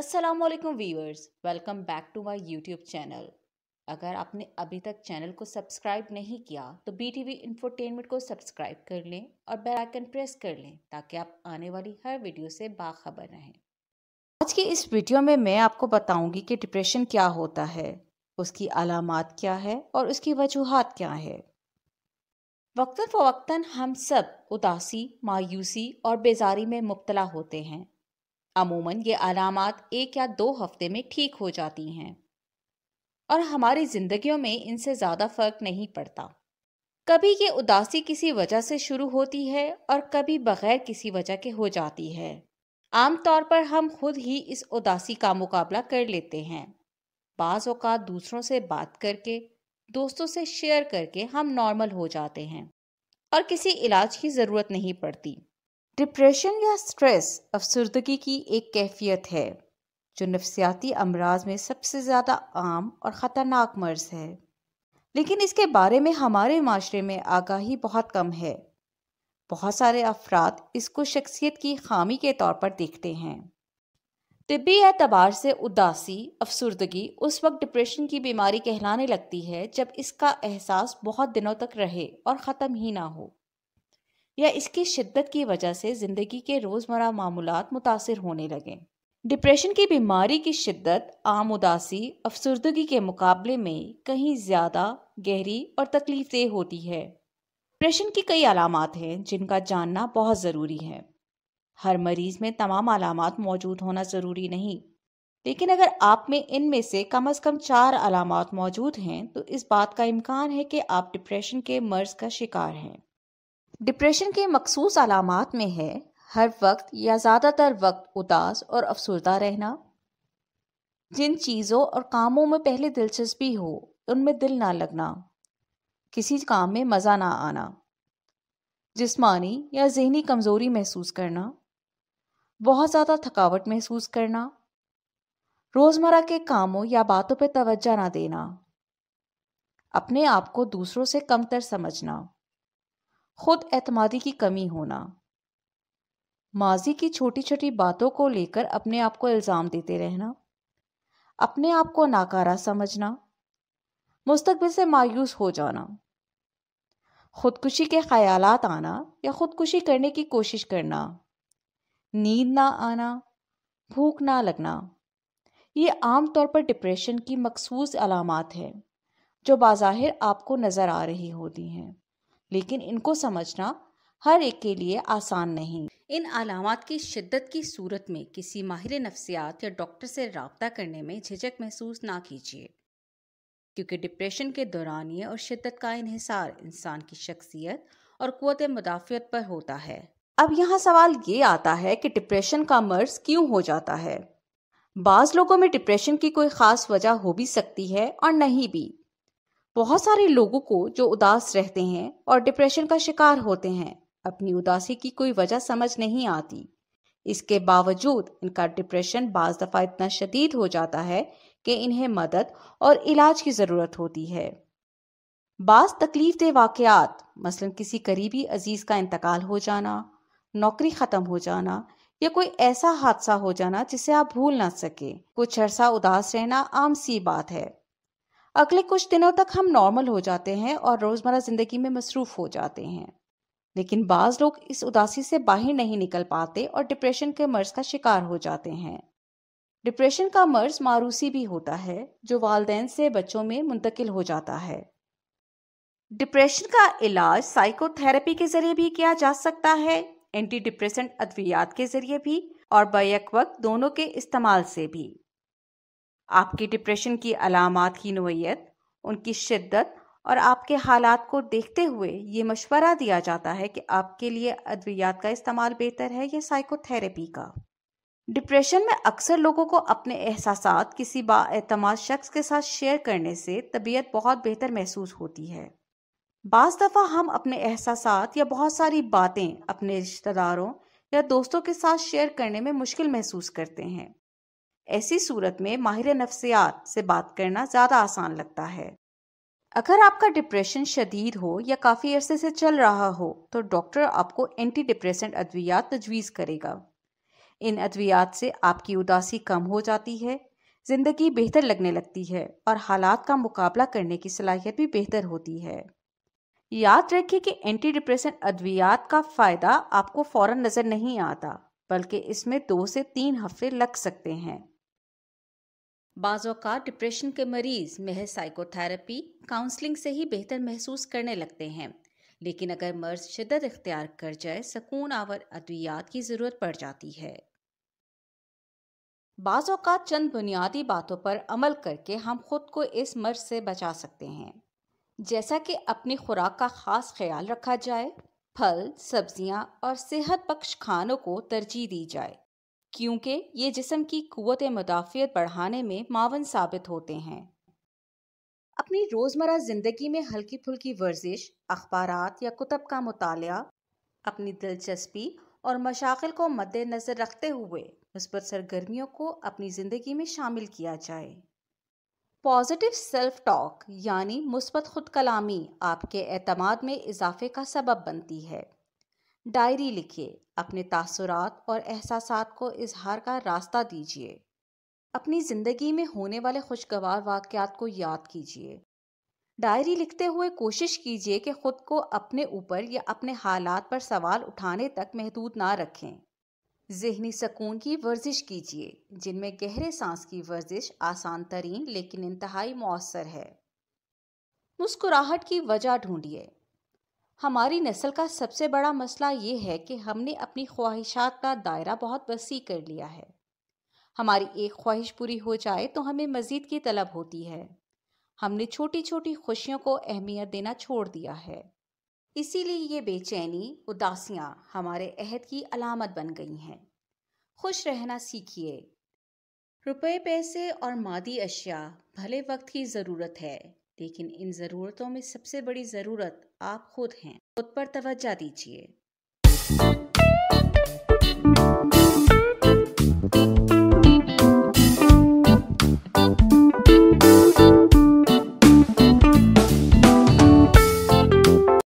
Aslam viewers welcome back to my YouTube channel अगर आपने अभी तक चैनल को सब्सक्राइब नहीं किया तो बी टी वी इन्फोटेनमेंट को सब्सक्राइब कर लें और बेल आइकन प्रेस कर लें ताकि आप आने वाली हर वीडियो से बाखबर रहें आज की इस वीडियो में मैं आपको बताऊंगी कि डिप्रेशन क्या होता है उसकी अलामत क्या है और उसकी वजूहत क्या है वक्ता फ़वक्ता हम सब उदासी मायूसी और बेजारी में मुबतला होते हैं अमूमन ये अलामत एक या दो हफ्ते में ठीक हो जाती हैं और हमारी ज़िंदगियों में इनसे ज़्यादा फ़र्क नहीं पड़ता कभी ये उदासी किसी वजह से शुरू होती है और कभी बगैर किसी वजह के हो जाती है आमतौर पर हम खुद ही इस उदासी का मुकाबला कर लेते हैं बाज़ दूसरों से बात करके दोस्तों से शेयर करके हम नॉर्मल हो जाते हैं और किसी इलाज की ज़रूरत नहीं पड़ती डिप्रेशन या स्ट्रेस अफसरदगी की एक कैफियत है जो नफसियाती अमराज में सबसे ज़्यादा आम और ख़तरनाक मर्ज है लेकिन इसके बारे में हमारे माशरे में आगाही बहुत कम है बहुत सारे अफराद इसको शख्सियत की खामी के तौर पर देखते हैं तबी एतबार से उदासी अफसरदगी उस वक्त डिप्रेशन की बीमारी कहलाने लगती है जब इसका एहसास बहुत दिनों तक रहे और ख़त्म ही ना हो या इसकी शिद्दत की वजह से ज़िंदगी के रोज़मर्रा मामूल मुतासर होने लगें डिप्रेशन की बीमारी की शिद्दत आम उदासी अफसरदगी के मुकाबले में कहीं ज़्यादा गहरी और तकलीफ देह होती है डिप्रेशन की कई अलामत हैं जिनका जानना बहुत ज़रूरी है हर मरीज़ में तमाम अलामत मौजूद होना ज़रूरी नहीं लेकिन अगर आप में इनमें से कम अज़ कम चार अलामत मौजूद हैं तो इस बात का इम्कान है कि आप डिप्रेशन के मर्ज़ का शिकार हैं डिप्रेशन के मखसूस अलामत में है हर वक्त या ज़्यादातर वक्त उदास और अफसरदा रहना जिन चीज़ों और कामों में पहले दिलचस्पी हो उनमें दिल ना लगना किसी काम में मज़ा ना आना जिस्मानी या जहनी कमज़ोरी महसूस करना बहुत ज़्यादा थकावट महसूस करना रोज़मर्रा के कामों या बातों पर तवज्जो ना देना अपने आप को दूसरों से कमतर समझना खुद एतमादी की कमी होना माजी की छोटी छोटी बातों को लेकर अपने आप को इल्ज़ाम देते रहना अपने आप को नाकारा समझना मुस्तकबिल से मायूस हो जाना खुदकुशी के ख्याल आना या खुदकुशी करने की कोशिश करना नींद ना आना भूख ना लगना ये आम तौर पर डिप्रेशन की मखसूस अलामत है जो बाहिर आपको नज़र आ रही होती हैं लेकिन इनको समझना हर एक के लिए आसान नहीं इन अलामत की शिद्दत की सूरत में किसी माहिर नफ्सियात या डॉक्टर से रबता करने में झिझक महसूस ना कीजिए क्योंकि डिप्रेशन के दौरानिए और शिद्दत का इहिसार इंसान की शख्सियत और क़वत मुदाफ़त पर होता है अब यहाँ सवाल ये आता है कि डिप्रेशन का मर्ज क्यों हो जाता है बाज़ लोगों में डिप्रेशन की कोई ख़ास वजह हो भी सकती है और नहीं भी बहुत सारे लोगों को जो उदास रहते हैं और डिप्रेशन का शिकार होते हैं अपनी उदासी की कोई वजह समझ नहीं आती इसके बावजूद इनका डिप्रेशन बाज दफ़ा इतना शदीद हो जाता है कि इन्हें मदद और इलाज की ज़रूरत होती है बास तकलीफ दे वाकयात मसलन किसी करीबी अजीज़ का इंतकाल हो जाना नौकरी ख़त्म हो जाना या कोई ऐसा हादसा हो जाना जिसे आप भूल ना सके कुछ अरसा उदास रहना आम सी बात है अगले कुछ दिनों तक हम नॉर्मल हो जाते हैं और रोज़मर्रा ज़िंदगी में मसरूफ़ हो जाते हैं लेकिन बाज़ लोग इस उदासी से बाहर नहीं निकल पाते और डिप्रेशन के मर्ज का शिकार हो जाते हैं डिप्रेशन का मर्ज मारूसी भी होता है जो वालदे से बच्चों में मुंतकिल हो जाता है डिप्रेशन का इलाज साइकोथेरेपी के जरिए भी किया जा सकता है एंटी डिप्रेशन अद्वियात के जरिए भी और बैक वक्त दोनों के इस्तेमाल से भी आपकी डिप्रेशन की अलामत की नोयत उनकी शिद्दत और आपके हालात को देखते हुए ये मशवरा दिया जाता है कि आपके लिए अद्वियात का इस्तेमाल बेहतर है या साइकोथेरेपी का डिप्रेशन में अक्सर लोगों को अपने एहसास किसी बातमाद शख्स के साथ शेयर करने से तबीयत बहुत बेहतर महसूस होती है बज़ दफ़ा हम अपने एहसास या बहुत सारी बातें अपने रिश्तेदारों या दोस्तों के साथ शेयर करने में मुश्किल महसूस करते हैं ऐसी सूरत में माहिर नफ्सियात से बात करना ज़्यादा आसान लगता है अगर आपका डिप्रेशन शदीद हो या काफ़ी अरसे से चल रहा हो तो डॉक्टर आपको एंटी डिप्रेसेंट अद्वियात तजवीज़ करेगा इन अद्वियात से आपकी उदासी कम हो जाती है ज़िंदगी बेहतर लगने लगती है और हालात का मुकाबला करने की सलाहियत भी बेहतर होती है याद रखिए कि एंटी डिप्रेसेंट अद्वियात का फ़ायदा आपको फ़ौर नज़र नहीं आता बल्कि इसमें दो से तीन हफ्ते लग सकते हैं बाज़ात डिप्रेशन के मरीज़ महज साइकोथेरेपी काउंसलिंग से ही बेहतर महसूस करने लगते हैं लेकिन अगर मर्ज शिदत इख्तियार कर जाए सकून आवर अद्वियात की ज़रूरत पड़ जाती है बाज़ात चंद बुनियादी बातों पर अमल करके हम खुद को इस मर्ज से बचा सकते हैं जैसा कि अपनी खुराक का ख़ास ख्याल रखा जाए फल सब्जियां और सेहत बख्श खानों को तरजीह दी जाए क्योंकि ये जिसम की क़वत मुदाफियत बढ़ाने में मावन साबित होते हैं अपनी रोज़मर्रा ज़िंदगी में हल्की फुल्की वर्जिश अखबार या कुतब का मताल अपनी दिलचस्पी और मशाकिल को मद्दनज़र रखते हुए मुस्बत सरगर्मियों को अपनी ज़िंदगी में शामिल किया जाए पॉजिटिव सेल्फ टॉक यानी मुस्बत खुद कलामी आपके अतमाद में इजाफे का सबब बनती है डायरी लिखिए अपने तासुरात और एहसास को इजहार का रास्ता दीजिए अपनी ज़िंदगी में होने वाले खुशगवार वाक़ात को याद कीजिए डायरी लिखते हुए कोशिश कीजिए कि खुद को अपने ऊपर या अपने हालात पर सवाल उठाने तक महदूद ना रखें जहनी सकून की वर्जिश कीजिए जिनमें गहरे सांस की वर्जिश आसान तरीन लेकिन इंतहाई मौसर है मुस्कुराहट की वजह ढूंढिए हमारी नस्ल का सबसे बड़ा मसला ये है कि हमने अपनी ख्वाहिशात का दायरा बहुत वसी कर लिया है हमारी एक ख्वाहिश पूरी हो जाए तो हमें मज़ीद की तलब होती है हमने छोटी छोटी खुशियों को अहमियत देना छोड़ दिया है इसीलिए ये बेचैनी उदासियाँ हमारे अहद की अलामत बन गई हैं खुश रहना सीखिए रुपए पैसे और मादी अशिया भले वक्त की ज़रूरत है लेकिन इन ज़रूरतों में सबसे बड़ी ज़रूरत आप खुद हैं खुद पर तवज्जा दीजिए